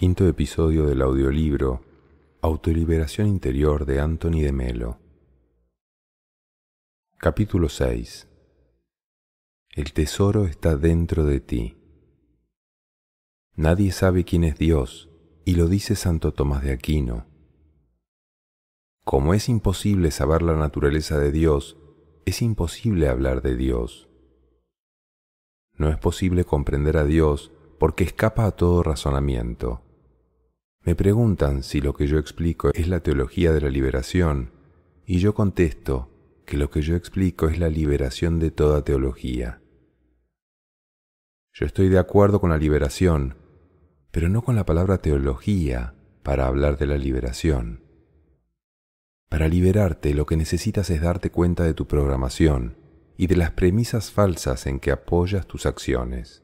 quinto episodio del audiolibro Autoliberación Interior de Anthony de Melo. Capítulo 6 El tesoro está dentro de ti. Nadie sabe quién es Dios, y lo dice Santo Tomás de Aquino. Como es imposible saber la naturaleza de Dios, es imposible hablar de Dios. No es posible comprender a Dios porque escapa a todo razonamiento. Me preguntan si lo que yo explico es la teología de la liberación, y yo contesto que lo que yo explico es la liberación de toda teología. Yo estoy de acuerdo con la liberación, pero no con la palabra teología para hablar de la liberación. Para liberarte lo que necesitas es darte cuenta de tu programación y de las premisas falsas en que apoyas tus acciones.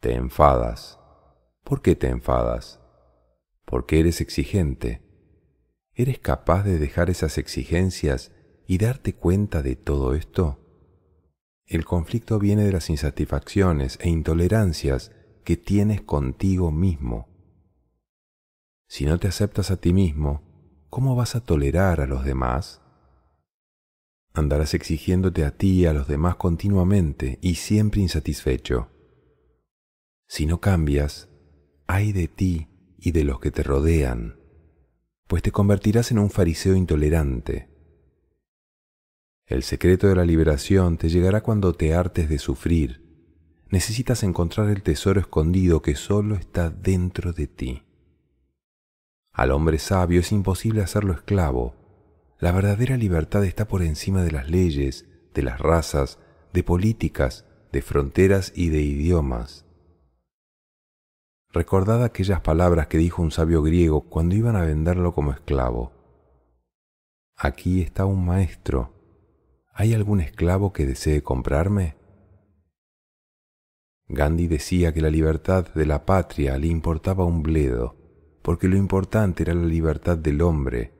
Te enfadas. ¿Por qué te enfadas? porque eres exigente, ¿eres capaz de dejar esas exigencias y darte cuenta de todo esto? El conflicto viene de las insatisfacciones e intolerancias que tienes contigo mismo. Si no te aceptas a ti mismo, ¿cómo vas a tolerar a los demás? Andarás exigiéndote a ti y a los demás continuamente y siempre insatisfecho. Si no cambias, hay de ti y de los que te rodean, pues te convertirás en un fariseo intolerante. El secreto de la liberación te llegará cuando te hartes de sufrir. Necesitas encontrar el tesoro escondido que solo está dentro de ti. Al hombre sabio es imposible hacerlo esclavo. La verdadera libertad está por encima de las leyes, de las razas, de políticas, de fronteras y de idiomas. Recordad aquellas palabras que dijo un sabio griego cuando iban a venderlo como esclavo. Aquí está un maestro. ¿Hay algún esclavo que desee comprarme? Gandhi decía que la libertad de la patria le importaba un bledo, porque lo importante era la libertad del hombre.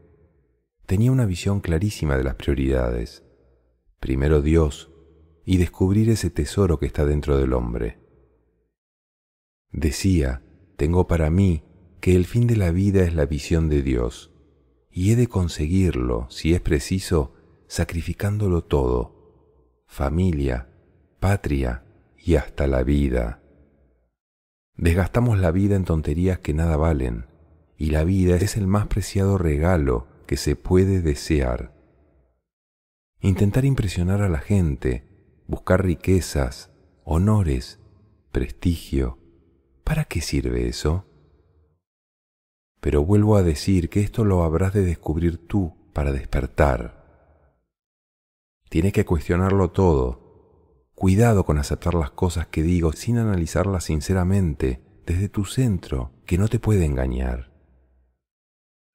Tenía una visión clarísima de las prioridades. Primero Dios y descubrir ese tesoro que está dentro del hombre. Decía, tengo para mí que el fin de la vida es la visión de Dios, y he de conseguirlo, si es preciso, sacrificándolo todo, familia, patria y hasta la vida. Desgastamos la vida en tonterías que nada valen, y la vida es el más preciado regalo que se puede desear. Intentar impresionar a la gente, buscar riquezas, honores, prestigio, ¿Para qué sirve eso? Pero vuelvo a decir que esto lo habrás de descubrir tú para despertar. Tienes que cuestionarlo todo. Cuidado con aceptar las cosas que digo sin analizarlas sinceramente desde tu centro, que no te puede engañar.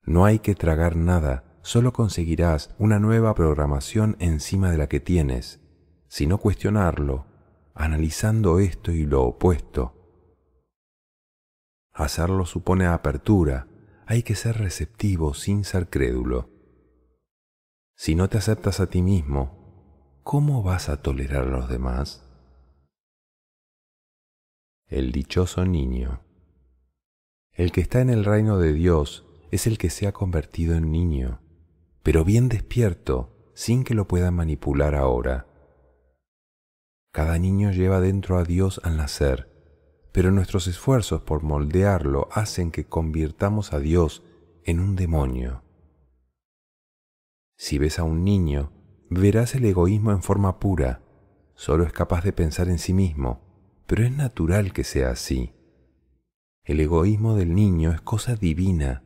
No hay que tragar nada, solo conseguirás una nueva programación encima de la que tienes, sino cuestionarlo, analizando esto y lo opuesto, Hacerlo supone apertura, hay que ser receptivo sin ser crédulo. Si no te aceptas a ti mismo, ¿cómo vas a tolerar a los demás? El dichoso niño. El que está en el reino de Dios es el que se ha convertido en niño, pero bien despierto, sin que lo puedan manipular ahora. Cada niño lleva dentro a Dios al nacer, pero nuestros esfuerzos por moldearlo hacen que convirtamos a Dios en un demonio. Si ves a un niño, verás el egoísmo en forma pura. Solo es capaz de pensar en sí mismo, pero es natural que sea así. El egoísmo del niño es cosa divina,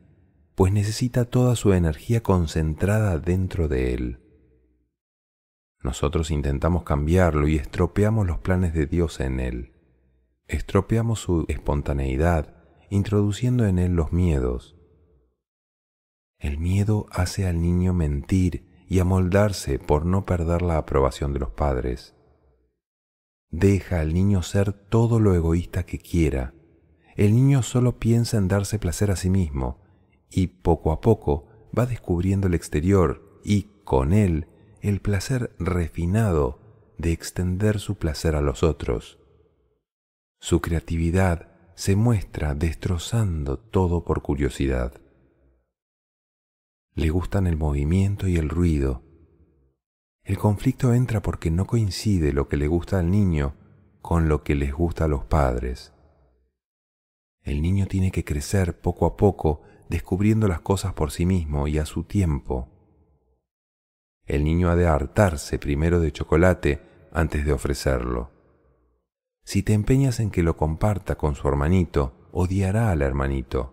pues necesita toda su energía concentrada dentro de él. Nosotros intentamos cambiarlo y estropeamos los planes de Dios en él estropeamos su espontaneidad introduciendo en él los miedos. El miedo hace al niño mentir y amoldarse por no perder la aprobación de los padres. Deja al niño ser todo lo egoísta que quiera. El niño solo piensa en darse placer a sí mismo y poco a poco va descubriendo el exterior y, con él, el placer refinado de extender su placer a los otros. Su creatividad se muestra destrozando todo por curiosidad. Le gustan el movimiento y el ruido. El conflicto entra porque no coincide lo que le gusta al niño con lo que les gusta a los padres. El niño tiene que crecer poco a poco, descubriendo las cosas por sí mismo y a su tiempo. El niño ha de hartarse primero de chocolate antes de ofrecerlo. Si te empeñas en que lo comparta con su hermanito, odiará al hermanito.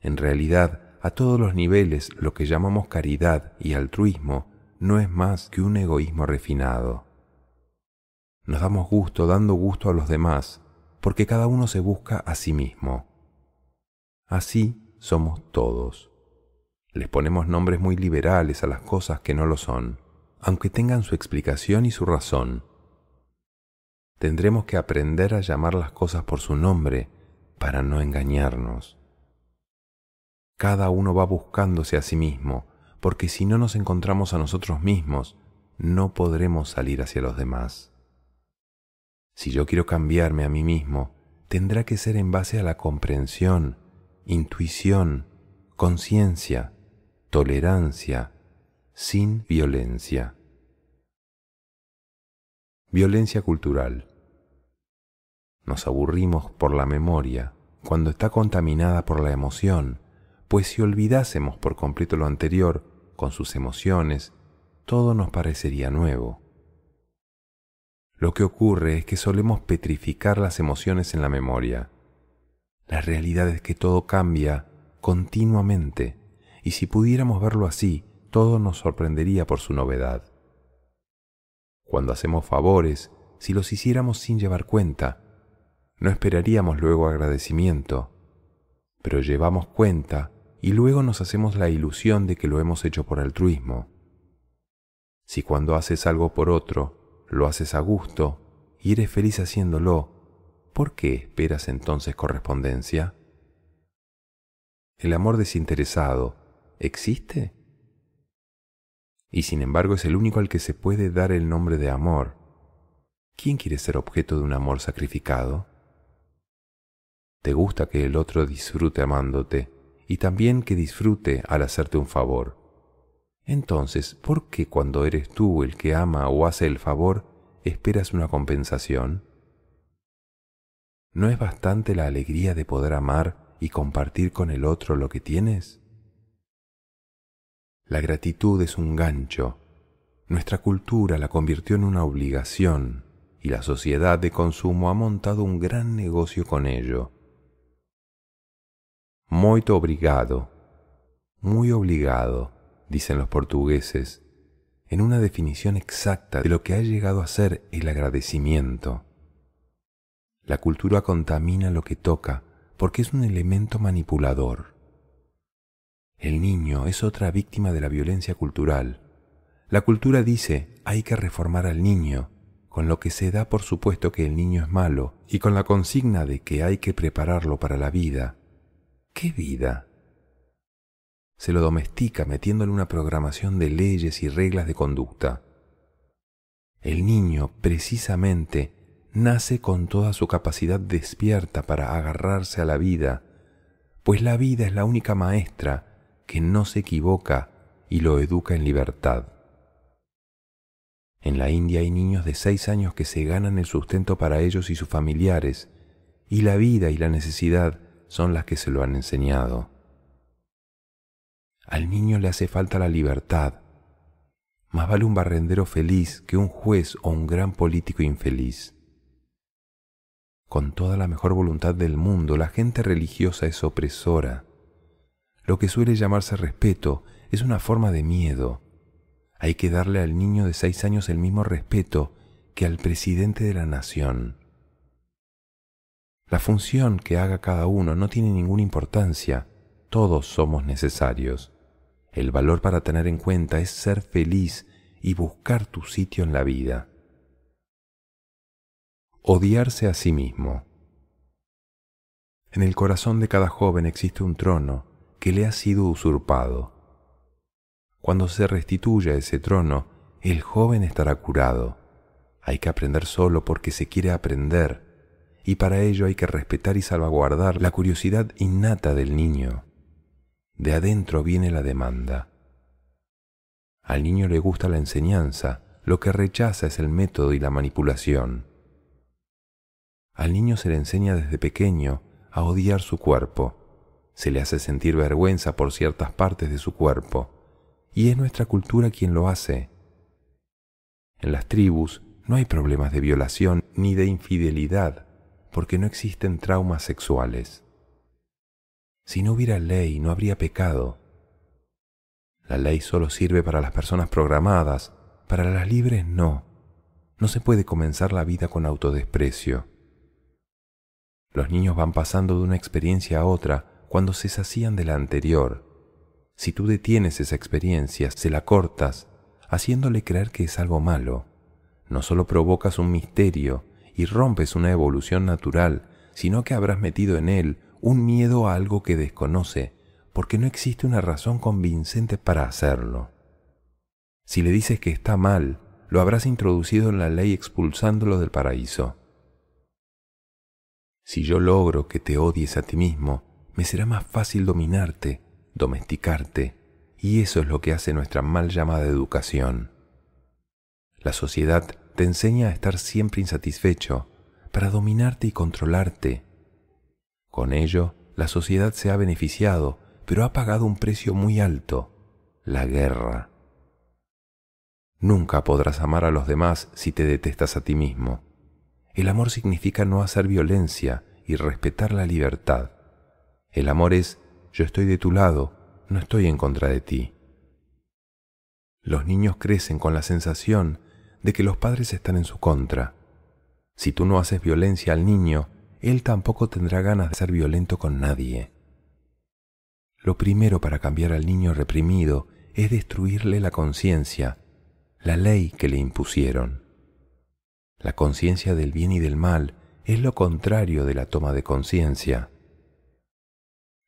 En realidad, a todos los niveles, lo que llamamos caridad y altruismo no es más que un egoísmo refinado. Nos damos gusto dando gusto a los demás, porque cada uno se busca a sí mismo. Así somos todos. Les ponemos nombres muy liberales a las cosas que no lo son, aunque tengan su explicación y su razón. Tendremos que aprender a llamar las cosas por su nombre para no engañarnos. Cada uno va buscándose a sí mismo, porque si no nos encontramos a nosotros mismos, no podremos salir hacia los demás. Si yo quiero cambiarme a mí mismo, tendrá que ser en base a la comprensión, intuición, conciencia, tolerancia, sin violencia. Violencia cultural. Nos aburrimos por la memoria cuando está contaminada por la emoción, pues si olvidásemos por completo lo anterior, con sus emociones, todo nos parecería nuevo. Lo que ocurre es que solemos petrificar las emociones en la memoria. La realidad es que todo cambia continuamente, y si pudiéramos verlo así, todo nos sorprendería por su novedad cuando hacemos favores, si los hiciéramos sin llevar cuenta. No esperaríamos luego agradecimiento, pero llevamos cuenta y luego nos hacemos la ilusión de que lo hemos hecho por altruismo. Si cuando haces algo por otro, lo haces a gusto y eres feliz haciéndolo, ¿por qué esperas entonces correspondencia? ¿El amor desinteresado existe? y sin embargo es el único al que se puede dar el nombre de amor. ¿Quién quiere ser objeto de un amor sacrificado? Te gusta que el otro disfrute amándote y también que disfrute al hacerte un favor. Entonces, ¿por qué cuando eres tú el que ama o hace el favor, esperas una compensación? ¿No es bastante la alegría de poder amar y compartir con el otro lo que tienes? La gratitud es un gancho. Nuestra cultura la convirtió en una obligación y la sociedad de consumo ha montado un gran negocio con ello. «Muito obrigado, muy obligado, dicen los portugueses, en una definición exacta de lo que ha llegado a ser el agradecimiento. La cultura contamina lo que toca porque es un elemento manipulador. El niño es otra víctima de la violencia cultural. La cultura dice hay que reformar al niño, con lo que se da por supuesto que el niño es malo y con la consigna de que hay que prepararlo para la vida. ¿Qué vida? Se lo domestica metiéndole una programación de leyes y reglas de conducta. El niño, precisamente, nace con toda su capacidad despierta para agarrarse a la vida, pues la vida es la única maestra que no se equivoca y lo educa en libertad. En la India hay niños de seis años que se ganan el sustento para ellos y sus familiares, y la vida y la necesidad son las que se lo han enseñado. Al niño le hace falta la libertad. Más vale un barrendero feliz que un juez o un gran político infeliz. Con toda la mejor voluntad del mundo, la gente religiosa es opresora. Lo que suele llamarse respeto es una forma de miedo. Hay que darle al niño de seis años el mismo respeto que al presidente de la nación. La función que haga cada uno no tiene ninguna importancia, todos somos necesarios. El valor para tener en cuenta es ser feliz y buscar tu sitio en la vida. Odiarse a sí mismo. En el corazón de cada joven existe un trono, que le ha sido usurpado. Cuando se restituya ese trono, el joven estará curado. Hay que aprender solo porque se quiere aprender, y para ello hay que respetar y salvaguardar la curiosidad innata del niño. De adentro viene la demanda. Al niño le gusta la enseñanza, lo que rechaza es el método y la manipulación. Al niño se le enseña desde pequeño a odiar su cuerpo, se le hace sentir vergüenza por ciertas partes de su cuerpo, y es nuestra cultura quien lo hace. En las tribus no hay problemas de violación ni de infidelidad, porque no existen traumas sexuales. Si no hubiera ley, no habría pecado. La ley solo sirve para las personas programadas, para las libres no. No se puede comenzar la vida con autodesprecio. Los niños van pasando de una experiencia a otra cuando se sacían de la anterior. Si tú detienes esa experiencia, se la cortas, haciéndole creer que es algo malo, no solo provocas un misterio y rompes una evolución natural, sino que habrás metido en él un miedo a algo que desconoce, porque no existe una razón convincente para hacerlo. Si le dices que está mal, lo habrás introducido en la ley expulsándolo del paraíso. Si yo logro que te odies a ti mismo, me será más fácil dominarte, domesticarte, y eso es lo que hace nuestra mal llamada educación. La sociedad te enseña a estar siempre insatisfecho, para dominarte y controlarte. Con ello, la sociedad se ha beneficiado, pero ha pagado un precio muy alto, la guerra. Nunca podrás amar a los demás si te detestas a ti mismo. El amor significa no hacer violencia y respetar la libertad. El amor es yo estoy de tu lado, no estoy en contra de ti. Los niños crecen con la sensación de que los padres están en su contra. Si tú no haces violencia al niño, él tampoco tendrá ganas de ser violento con nadie. Lo primero para cambiar al niño reprimido es destruirle la conciencia, la ley que le impusieron. La conciencia del bien y del mal es lo contrario de la toma de conciencia.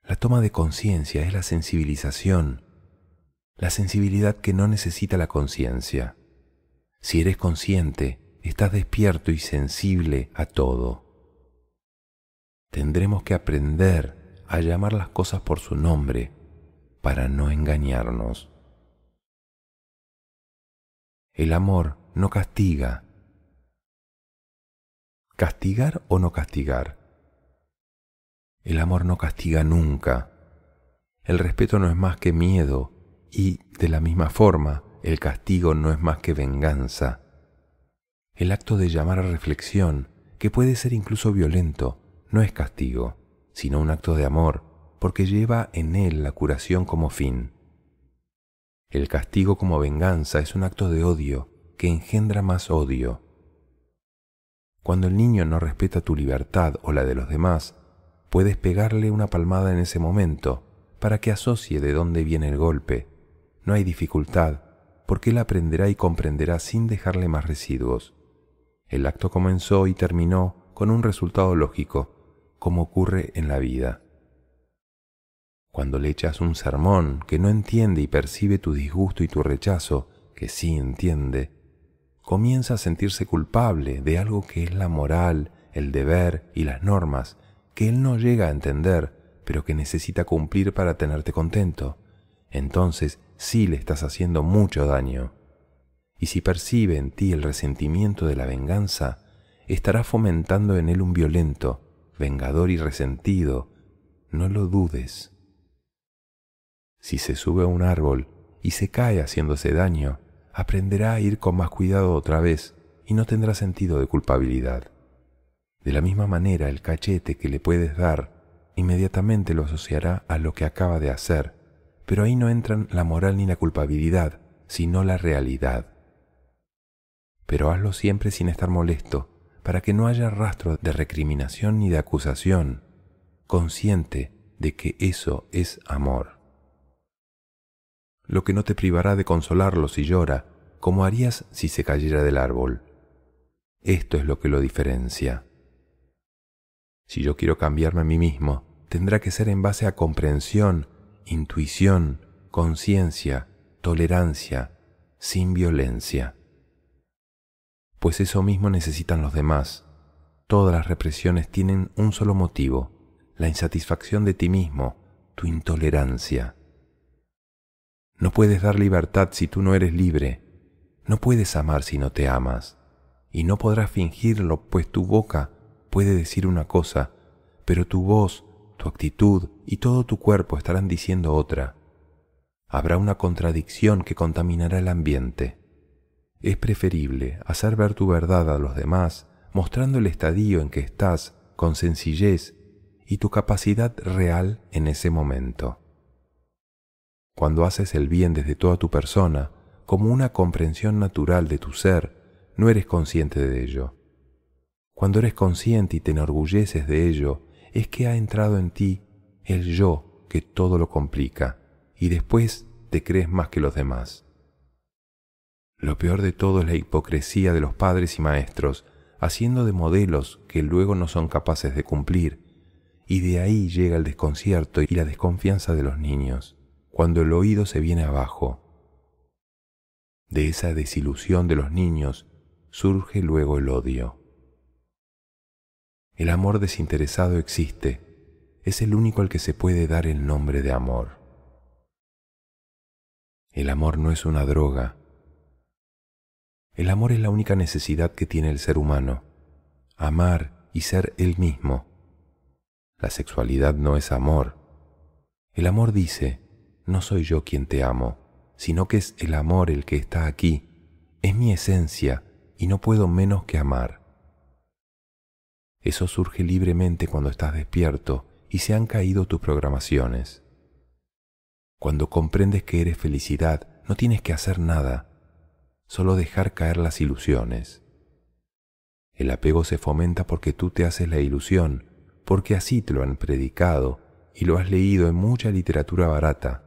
La toma de conciencia es la sensibilización, la sensibilidad que no necesita la conciencia. Si eres consciente, estás despierto y sensible a todo. Tendremos que aprender a llamar las cosas por su nombre para no engañarnos. El amor no castiga. Castigar o no castigar el amor no castiga nunca. El respeto no es más que miedo y, de la misma forma, el castigo no es más que venganza. El acto de llamar a reflexión, que puede ser incluso violento, no es castigo, sino un acto de amor, porque lleva en él la curación como fin. El castigo como venganza es un acto de odio que engendra más odio. Cuando el niño no respeta tu libertad o la de los demás, puedes pegarle una palmada en ese momento para que asocie de dónde viene el golpe. No hay dificultad, porque él aprenderá y comprenderá sin dejarle más residuos. El acto comenzó y terminó con un resultado lógico, como ocurre en la vida. Cuando le echas un sermón que no entiende y percibe tu disgusto y tu rechazo, que sí entiende, comienza a sentirse culpable de algo que es la moral, el deber y las normas, que él no llega a entender, pero que necesita cumplir para tenerte contento, entonces sí le estás haciendo mucho daño. Y si percibe en ti el resentimiento de la venganza, estará fomentando en él un violento, vengador y resentido, no lo dudes. Si se sube a un árbol y se cae haciéndose daño, aprenderá a ir con más cuidado otra vez y no tendrá sentido de culpabilidad. De la misma manera, el cachete que le puedes dar inmediatamente lo asociará a lo que acaba de hacer, pero ahí no entran la moral ni la culpabilidad, sino la realidad. Pero hazlo siempre sin estar molesto, para que no haya rastro de recriminación ni de acusación, consciente de que eso es amor. Lo que no te privará de consolarlo si llora, como harías si se cayera del árbol. Esto es lo que lo diferencia. Si yo quiero cambiarme a mí mismo, tendrá que ser en base a comprensión, intuición, conciencia, tolerancia, sin violencia. Pues eso mismo necesitan los demás. Todas las represiones tienen un solo motivo, la insatisfacción de ti mismo, tu intolerancia. No puedes dar libertad si tú no eres libre. No puedes amar si no te amas. Y no podrás fingirlo, pues tu boca puede decir una cosa, pero tu voz, tu actitud y todo tu cuerpo estarán diciendo otra. Habrá una contradicción que contaminará el ambiente. Es preferible hacer ver tu verdad a los demás, mostrando el estadio en que estás con sencillez y tu capacidad real en ese momento. Cuando haces el bien desde toda tu persona, como una comprensión natural de tu ser, no eres consciente de ello cuando eres consciente y te enorgulleces de ello, es que ha entrado en ti el yo que todo lo complica y después te crees más que los demás. Lo peor de todo es la hipocresía de los padres y maestros, haciendo de modelos que luego no son capaces de cumplir, y de ahí llega el desconcierto y la desconfianza de los niños, cuando el oído se viene abajo. De esa desilusión de los niños surge luego el odio. El amor desinteresado existe, es el único al que se puede dar el nombre de amor. El amor no es una droga. El amor es la única necesidad que tiene el ser humano, amar y ser él mismo. La sexualidad no es amor. El amor dice, no soy yo quien te amo, sino que es el amor el que está aquí, es mi esencia y no puedo menos que amar. Eso surge libremente cuando estás despierto y se han caído tus programaciones. Cuando comprendes que eres felicidad, no tienes que hacer nada, solo dejar caer las ilusiones. El apego se fomenta porque tú te haces la ilusión, porque así te lo han predicado y lo has leído en mucha literatura barata,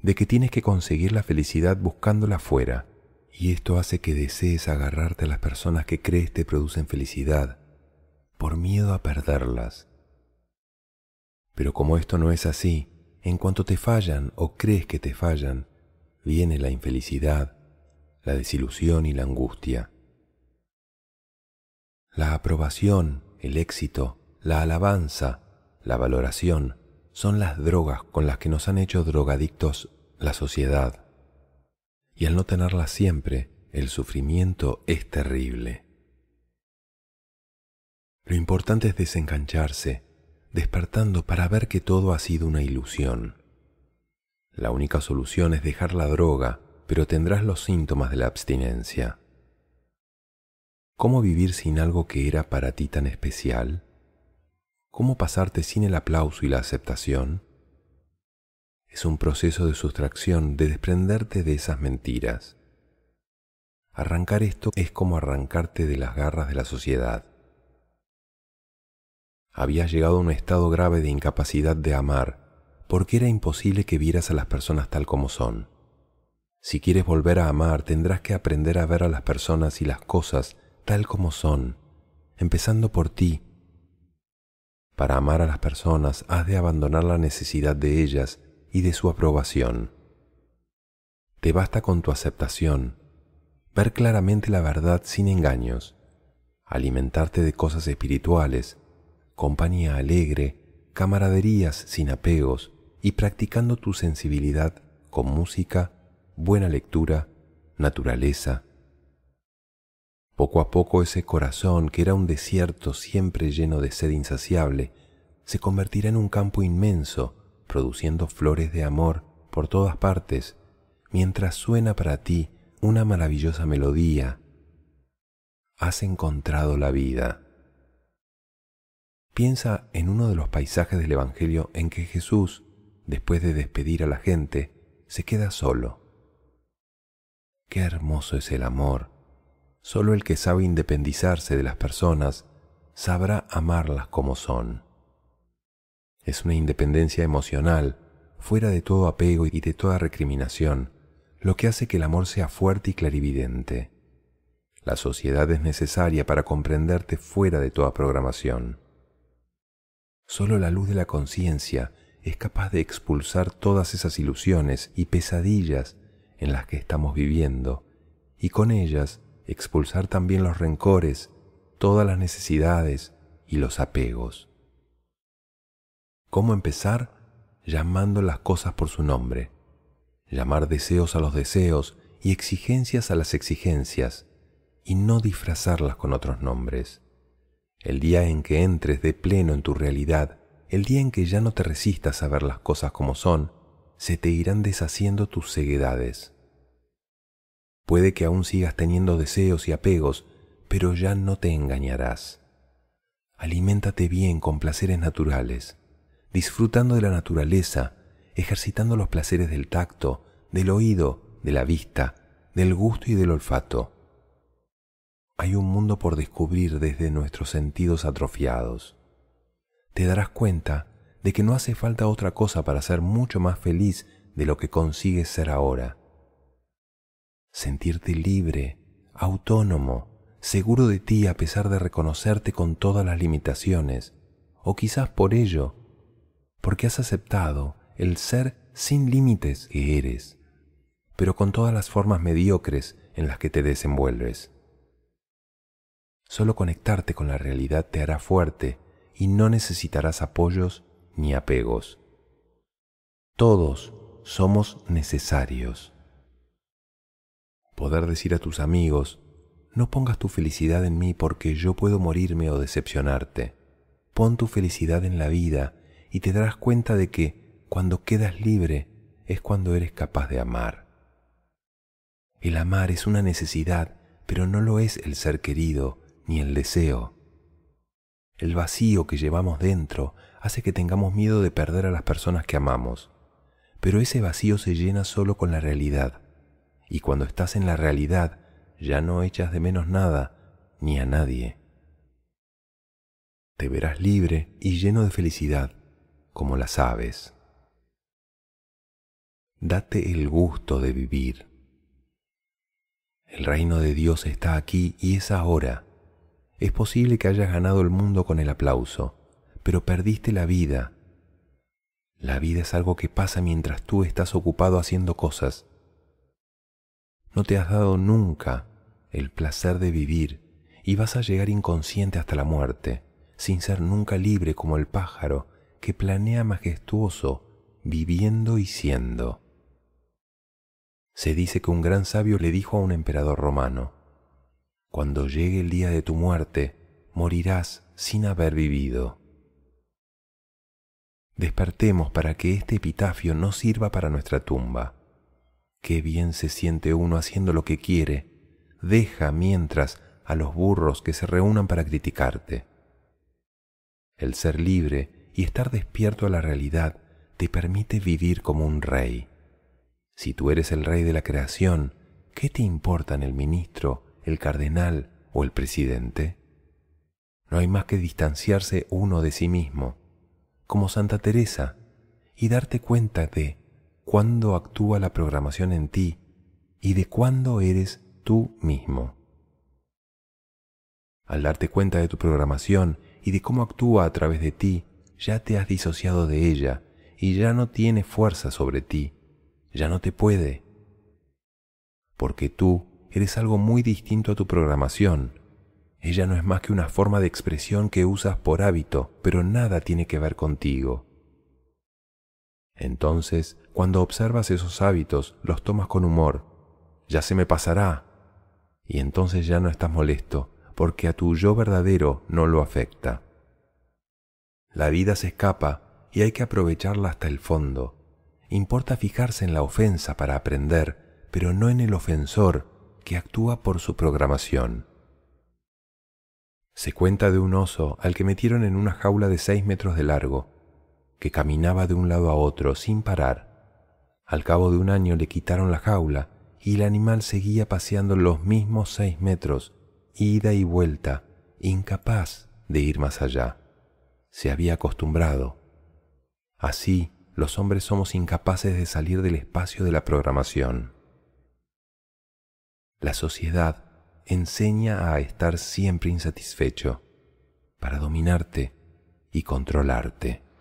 de que tienes que conseguir la felicidad buscándola fuera, y esto hace que desees agarrarte a las personas que crees te producen felicidad, por miedo a perderlas. Pero como esto no es así, en cuanto te fallan o crees que te fallan, viene la infelicidad, la desilusión y la angustia. La aprobación, el éxito, la alabanza, la valoración son las drogas con las que nos han hecho drogadictos la sociedad. Y al no tenerlas siempre, el sufrimiento es terrible. Lo importante es desengancharse, despertando para ver que todo ha sido una ilusión. La única solución es dejar la droga, pero tendrás los síntomas de la abstinencia. ¿Cómo vivir sin algo que era para ti tan especial? ¿Cómo pasarte sin el aplauso y la aceptación? Es un proceso de sustracción, de desprenderte de esas mentiras. Arrancar esto es como arrancarte de las garras de la sociedad. Habías llegado a un estado grave de incapacidad de amar, porque era imposible que vieras a las personas tal como son. Si quieres volver a amar, tendrás que aprender a ver a las personas y las cosas tal como son, empezando por ti. Para amar a las personas has de abandonar la necesidad de ellas y de su aprobación. Te basta con tu aceptación, ver claramente la verdad sin engaños, alimentarte de cosas espirituales, compañía alegre, camaraderías sin apegos y practicando tu sensibilidad con música, buena lectura, naturaleza. Poco a poco ese corazón, que era un desierto siempre lleno de sed insaciable, se convertirá en un campo inmenso, produciendo flores de amor por todas partes, mientras suena para ti una maravillosa melodía. Has encontrado la vida. Piensa en uno de los paisajes del Evangelio en que Jesús, después de despedir a la gente, se queda solo. Qué hermoso es el amor. Solo el que sabe independizarse de las personas sabrá amarlas como son. Es una independencia emocional, fuera de todo apego y de toda recriminación, lo que hace que el amor sea fuerte y clarividente. La sociedad es necesaria para comprenderte fuera de toda programación. Solo la luz de la conciencia es capaz de expulsar todas esas ilusiones y pesadillas en las que estamos viviendo, y con ellas expulsar también los rencores, todas las necesidades y los apegos. ¿Cómo empezar? Llamando las cosas por su nombre. Llamar deseos a los deseos y exigencias a las exigencias, y no disfrazarlas con otros nombres el día en que entres de pleno en tu realidad, el día en que ya no te resistas a ver las cosas como son, se te irán deshaciendo tus ceguedades. Puede que aún sigas teniendo deseos y apegos, pero ya no te engañarás. Aliméntate bien con placeres naturales, disfrutando de la naturaleza, ejercitando los placeres del tacto, del oído, de la vista, del gusto y del olfato hay un mundo por descubrir desde nuestros sentidos atrofiados. Te darás cuenta de que no hace falta otra cosa para ser mucho más feliz de lo que consigues ser ahora. Sentirte libre, autónomo, seguro de ti a pesar de reconocerte con todas las limitaciones, o quizás por ello, porque has aceptado el ser sin límites que eres, pero con todas las formas mediocres en las que te desenvuelves. Solo conectarte con la realidad te hará fuerte y no necesitarás apoyos ni apegos. Todos somos necesarios. Poder decir a tus amigos, no pongas tu felicidad en mí porque yo puedo morirme o decepcionarte. Pon tu felicidad en la vida y te darás cuenta de que cuando quedas libre es cuando eres capaz de amar. El amar es una necesidad, pero no lo es el ser querido ni el deseo. El vacío que llevamos dentro hace que tengamos miedo de perder a las personas que amamos, pero ese vacío se llena solo con la realidad, y cuando estás en la realidad ya no echas de menos nada ni a nadie. Te verás libre y lleno de felicidad, como las aves. Date el gusto de vivir. El reino de Dios está aquí y es ahora. Es posible que hayas ganado el mundo con el aplauso, pero perdiste la vida. La vida es algo que pasa mientras tú estás ocupado haciendo cosas. No te has dado nunca el placer de vivir y vas a llegar inconsciente hasta la muerte, sin ser nunca libre como el pájaro que planea majestuoso, viviendo y siendo. Se dice que un gran sabio le dijo a un emperador romano, cuando llegue el día de tu muerte, morirás sin haber vivido. Despertemos para que este epitafio no sirva para nuestra tumba. Qué bien se siente uno haciendo lo que quiere. Deja mientras a los burros que se reúnan para criticarte. El ser libre y estar despierto a la realidad te permite vivir como un rey. Si tú eres el rey de la creación, ¿qué te importa en el ministro, el cardenal o el presidente. No hay más que distanciarse uno de sí mismo, como Santa Teresa, y darte cuenta de cuándo actúa la programación en ti y de cuándo eres tú mismo. Al darte cuenta de tu programación y de cómo actúa a través de ti, ya te has disociado de ella y ya no tiene fuerza sobre ti, ya no te puede, porque tú eres algo muy distinto a tu programación. Ella no es más que una forma de expresión que usas por hábito, pero nada tiene que ver contigo. Entonces, cuando observas esos hábitos, los tomas con humor. Ya se me pasará. Y entonces ya no estás molesto, porque a tu yo verdadero no lo afecta. La vida se escapa y hay que aprovecharla hasta el fondo. Importa fijarse en la ofensa para aprender, pero no en el ofensor que actúa por su programación. Se cuenta de un oso al que metieron en una jaula de seis metros de largo, que caminaba de un lado a otro sin parar. Al cabo de un año le quitaron la jaula y el animal seguía paseando los mismos seis metros, ida y vuelta, incapaz de ir más allá. Se había acostumbrado. Así, los hombres somos incapaces de salir del espacio de la programación. La sociedad enseña a estar siempre insatisfecho para dominarte y controlarte.